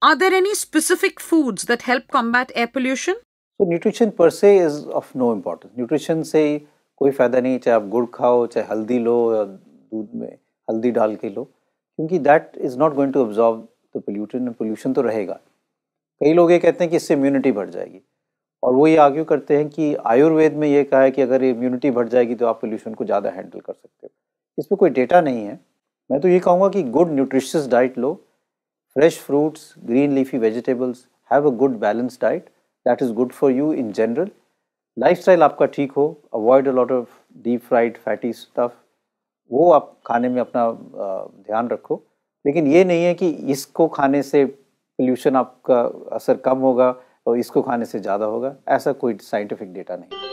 Are there any specific foods that help combat air pollution? So nutrition per se is of no importance. Nutrition से कोई फ़ायदा नहीं चाहे आप गुड़ खाओ चाहे हल्दी लो या दूध में हल्दी डाल के लो क्योंकि that is not going to absorb the pollution pollution तो रहेगा कई लोग ये कहते हैं कि इससे इम्यूनिटी बढ़ जाएगी और वो ये आर्ग्यू करते हैं कि आयुर्वेद में ये कहा है कि अगर इम्यूनिटी बढ़ जाएगी तो आप पोल्यूशन को ज़्यादा हैंडल कर सकते हो इस पर कोई डेटा नहीं है मैं तो ये कहूँगा कि गुड न्यूट्रिशियस डाइट लो fresh fruits, green leafy vegetables, have a good balanced diet that is good for you in general. Lifestyle aapka theek ho avoid a lot of deep fried fatty stuff, wo aap khane mein apna dhyan rakho lekin ye nahi hai ki isko khane se pollution aapka asar kam hoga aur isko khane se zyada hoga aisa koi scientific data nahi hai